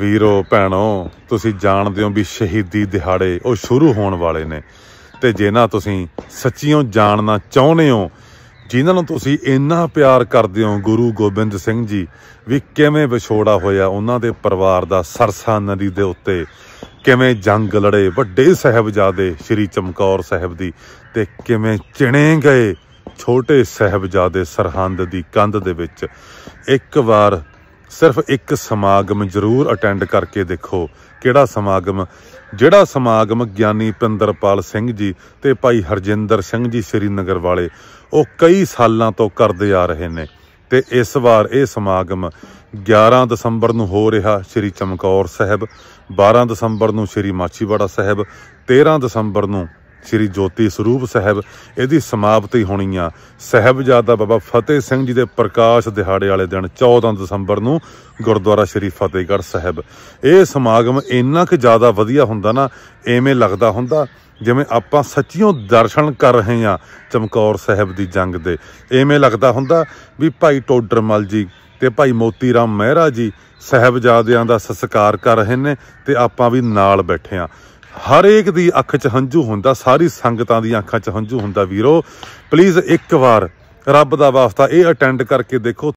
ਵੀਰੋ ਭੈਣੋ ਤੁਸੀਂ ਜਾਣਦੇ ਹੋ ਵੀ ਸ਼ਹੀਦੀ ਦਿਹਾੜੇ ਉਹ ਸ਼ੁਰੂ ਹੋਣ ਵਾਲੇ ਨੇ ਤੇ ਜੇ ਨਾ ਤੁਸੀਂ ਸੱਚੀਓਂ ਜਾਣਨਾ ਚਾਹੁੰਦੇ ਹੋ ਜਿਨ੍ਹਾਂ ਨੂੰ ਤੁਸੀਂ ਇੰਨਾ ਪਿਆਰ ਕਰਦੇ ਹੋ ਗੁਰੂ ਗੋਬਿੰਦ ਸਿੰਘ ਜੀ ਵੀ ਕਿਵੇਂ ਵਿਛੋੜਾ ਹੋਇਆ ਉਹਨਾਂ ਦੇ ਪਰਿਵਾਰ ਦਾ ਸਰਸਾ ਨਦੀ ਦੇ ਉੱਤੇ ਕਿਵੇਂ ਜੰਗ ਲੜੇ ਵੱਡੇ ਸਹਿਬਜ਼ਾਦੇ ਸ਼੍ਰੀ ਚਮਕੌਰ ਸਾਹਿਬ ਦੀ ਤੇ ਕਿਵੇਂ ਚਿਣੇ ਗਏ ਛੋਟੇ ਸਹਿਬਜ਼ਾਦੇ ਸਰਹੰਦ ਦੀ ਕੰਧ ਦੇ ਵਿੱਚ ਇੱਕ ਵਾਰ ਸਿਰਫ ਇੱਕ ਸਮਾਗਮ ਜ਼ਰੂਰ ਅਟੈਂਡ ਕਰਕੇ ਦੇਖੋ ਕਿਹੜਾ ਸਮਾਗਮ ਜਿਹੜਾ ਸਮਾਗਮ ਗਿਆਨੀ ਪਿੰਦਰਪਾਲ ਸਿੰਘ ਜੀ ਤੇ ਭਾਈ ਹਰਜਿੰਦਰ ਸਿੰਘ ਜੀ ਸ਼੍ਰੀਨਗਰ ਵਾਲੇ ਉਹ ਕਈ ਸਾਲਾਂ ਤੋਂ ਕਰਦੇ ਆ ਰਹੇ ਨੇ ਤੇ ਇਸ ਵਾਰ ਇਹ ਸਮਾਗਮ 11 ਦਸੰਬਰ ਨੂੰ ਹੋ ਰਿਹਾ ਸ਼੍ਰੀ ਚਮਕੌਰ ਸਾਹਿਬ 12 ਦਸੰਬਰ ਨੂੰ ਸ਼੍ਰੀ ਮਾਛੀਵਾੜਾ ਸਾਹਿਬ 13 ਦਸੰਬਰ ਨੂੰ ਸ੍ਰੀ ਜੋਤੀ ਸਰੂਪ ਸਾਹਿਬ ਇਹਦੀ ਸਮਾਪਤੀ ਹੋਣੀ ਆ ਸਹਿਬਜ਼ਾਦਾ ਬਾਬਾ ਫਤਿਹ ਸਿੰਘ ਜੀ ਦੇ ਪ੍ਰਕਾਸ਼ ਦਿਹਾੜੇ ਵਾਲੇ ਦਿਨ 14 ਦਸੰਬਰ ਨੂੰ ਗੁਰਦੁਆਰਾ ਸ੍ਰੀ ਫਤਿਹਗੜ੍ਹ ਸਾਹਿਬ ਇਹ ਸਮਾਗਮ ਇੰਨਾ ਕਿ ਜ਼ਿਆਦਾ ਵਧੀਆ ਹੁੰਦਾ ਨਾ ਐਵੇਂ ਲੱਗਦਾ ਹੁੰਦਾ ਜਿਵੇਂ ਆਪਾਂ ਸੱਚੀਓ ਦਰਸ਼ਨ ਕਰ ਰਹੇ ਆ ਚਮਕੌਰ ਸਾਹਿਬ ਦੀ ਜੰਗ ਦੇ ਐਵੇਂ ਲੱਗਦਾ ਹੁੰਦਾ ਵੀ ਭਾਈ ਟੋਡਰਮਲ ਜੀ ਤੇ ਭਾਈ ਮੋਤੀ ਰਾਮ ਮਹਿਰਾ ਜੀ ਸਹਿਬਜ਼ਾਦਿਆਂ ਦਾ ਸਸਕਾਰ ਕਰ ਰਹੇ ਨੇ ਤੇ ਆਪਾਂ ਵੀ ਨਾਲ ਬੈਠੇ ਆ ਹਰੇਕ ਦੀ ਅੱਖ 'ਚ ਹੰਝੂ ਹੁੰਦਾ ਸਾਰੀ ਸੰਗਤਾਂ ਦੀਆਂ ਅੱਖਾਂ 'ਚ ਹੰਝੂ ਹੁੰਦਾ ਵੀਰੋ ਪਲੀਜ਼ ਇੱਕ ਵਾਰ ਰੱਬ ਦਾ ਵਾਸਤਾ ਇਹ ਅਟੈਂਡ ਕਰਕੇ ਦੇਖੋ